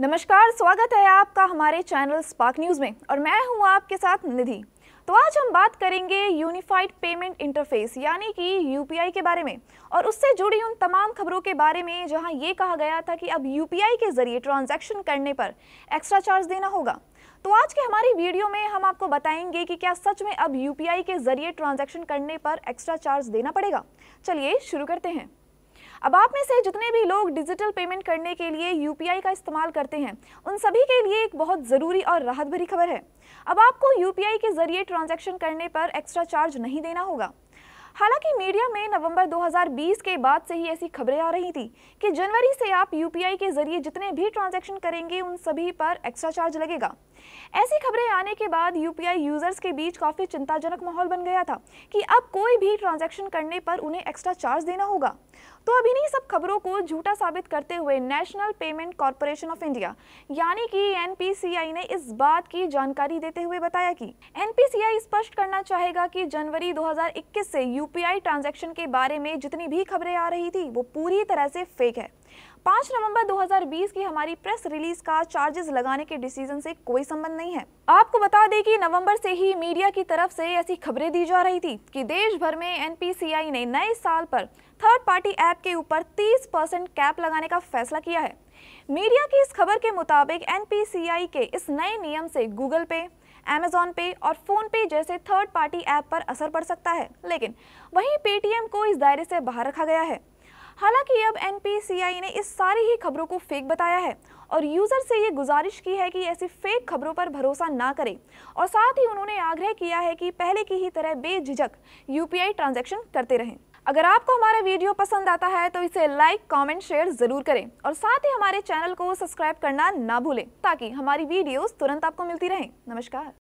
नमस्कार स्वागत है आपका हमारे चैनल स्पार्क न्यूज़ में और मैं हूँ आपके साथ निधि तो आज हम बात करेंगे यूनिफाइड पेमेंट इंटरफेस यानी कि यूपीआई के बारे में और उससे जुड़ी उन तमाम खबरों के बारे में जहां ये कहा गया था कि अब यूपीआई के ज़रिए ट्रांजैक्शन करने पर एक्स्ट्रा चार्ज देना होगा तो आज के हमारी वीडियो में हम आपको बताएंगे कि क्या सच में अब यूपीआई के ज़रिए ट्रांजेक्शन करने पर एक्स्ट्रा चार्ज देना पड़ेगा चलिए शुरू करते हैं अब आप में से जितने भी लोग डिजिटल पेमेंट करने के लिए यूपीआई का इस्तेमाल करते हैं उन सभी के लिए एक बहुत ज़रूरी और राहत भरी खबर है अब आपको यूपीआई के ज़रिए ट्रांजैक्शन करने पर एक्स्ट्रा चार्ज नहीं देना होगा हालांकि मीडिया में नवंबर 2020 के बाद से ही ऐसी खबरें आ रही थी कि जनवरी से आप यूपीआई के जरिए जितने भी ट्रांजैक्शन करेंगे उन सभी पर एक्स्ट्रा चार्ज लगेगा ऐसी खबरें आने के बाद यूपीआई यूजर्स के बीच काफ़ी चिंताजनक माहौल बन गया था कि अब कोई भी ट्रांजैक्शन करने पर उन्हें एक्स्ट्रा चार्ज देना होगा तो अब इन्हीं सब खबरों को झूठा साबित करते हुए National Payment Corporation of India यानी कि एनपीसीआई ने इस बात की जानकारी देते हुए बताया कि एनपीसीआई स्पष्ट करना चाहेगा कि जनवरी 2021 से यू यूपीआई ट्रांजैक्शन के बारे में जितनी भी खबरें आ रही थी वो पूरी तरह से फेक है पाँच नवंबर 2020 की हमारी प्रेस रिलीज का चार्जेस लगाने के डिसीजन से कोई संबंध नहीं है आपको बता दें कि नवंबर से ही मीडिया की तरफ से ऐसी खबरें दी जा रही थी कि देश भर में एनपीसीआई ने नए साल पर थर्ड पार्टी ऐप के ऊपर 30 परसेंट कैप लगाने का फैसला किया है मीडिया की इस खबर के मुताबिक एनपीसीआई के इस नए नियम से गूगल पे अमेजॉन पे और फोन पे जैसे थर्ड पार्टी ऐप पर असर पड़ सकता है लेकिन वहीं पेटीएम को इस दायरे से बाहर रखा गया है हालांकि अब एन ने इस सारी ही खबरों को फेक बताया है और यूज़र से ये गुजारिश की है कि ऐसी फेक खबरों पर भरोसा ना करें और साथ ही उन्होंने आग्रह किया है कि पहले की ही तरह बेझिझक यूपीआई ट्रांजैक्शन करते रहें अगर आपको हमारा वीडियो पसंद आता है तो इसे लाइक कमेंट, शेयर ज़रूर करें और साथ ही हमारे चैनल को सब्सक्राइब करना ना भूलें ताकि हमारी वीडियोस तुरंत आपको मिलती रहें नमस्कार